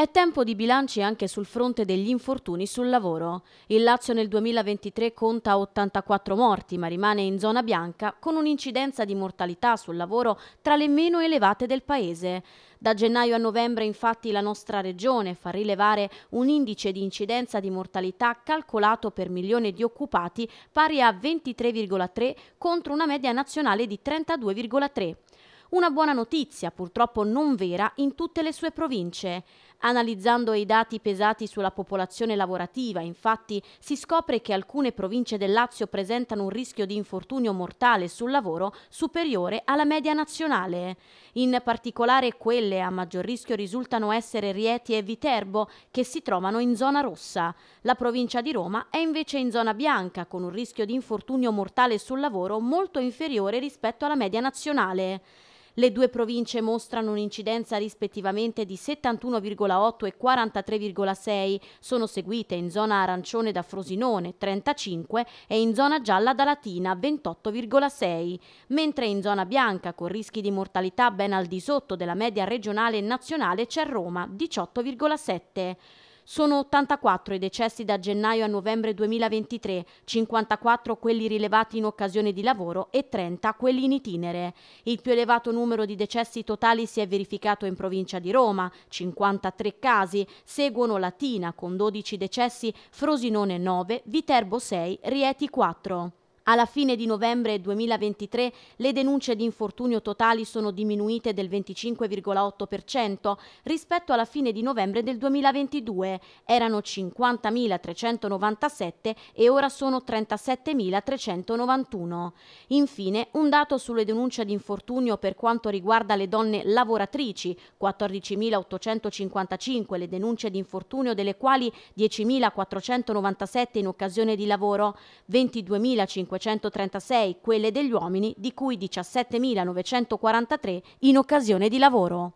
È tempo di bilanci anche sul fronte degli infortuni sul lavoro. Il Lazio nel 2023 conta 84 morti, ma rimane in zona bianca con un'incidenza di mortalità sul lavoro tra le meno elevate del paese. Da gennaio a novembre infatti la nostra regione fa rilevare un indice di incidenza di mortalità calcolato per milione di occupati pari a 23,3 contro una media nazionale di 32,3. Una buona notizia, purtroppo non vera, in tutte le sue province. Analizzando i dati pesati sulla popolazione lavorativa, infatti, si scopre che alcune province del Lazio presentano un rischio di infortunio mortale sul lavoro superiore alla media nazionale. In particolare quelle a maggior rischio risultano essere Rieti e Viterbo, che si trovano in zona rossa. La provincia di Roma è invece in zona bianca, con un rischio di infortunio mortale sul lavoro molto inferiore rispetto alla media nazionale. Le due province mostrano un'incidenza rispettivamente di 71,8 e 43,6, sono seguite in zona arancione da Frosinone 35 e in zona gialla da Latina 28,6, mentre in zona bianca con rischi di mortalità ben al di sotto della media regionale e nazionale c'è Roma 18,7. Sono 84 i decessi da gennaio a novembre 2023, 54 quelli rilevati in occasione di lavoro e 30 quelli in itinere. Il più elevato numero di decessi totali si è verificato in provincia di Roma, 53 casi, seguono Latina con 12 decessi, Frosinone 9, Viterbo 6, Rieti 4. Alla fine di novembre 2023 le denunce di infortunio totali sono diminuite del 25,8% rispetto alla fine di novembre del 2022. Erano 50.397 e ora sono 37.391. Infine, un dato sulle denunce di infortunio per quanto riguarda le donne lavoratrici, 14.855 le denunce di infortunio, delle quali 10.497 in occasione di lavoro, 22.500 936 quelle degli uomini, di cui 17.943 in occasione di lavoro.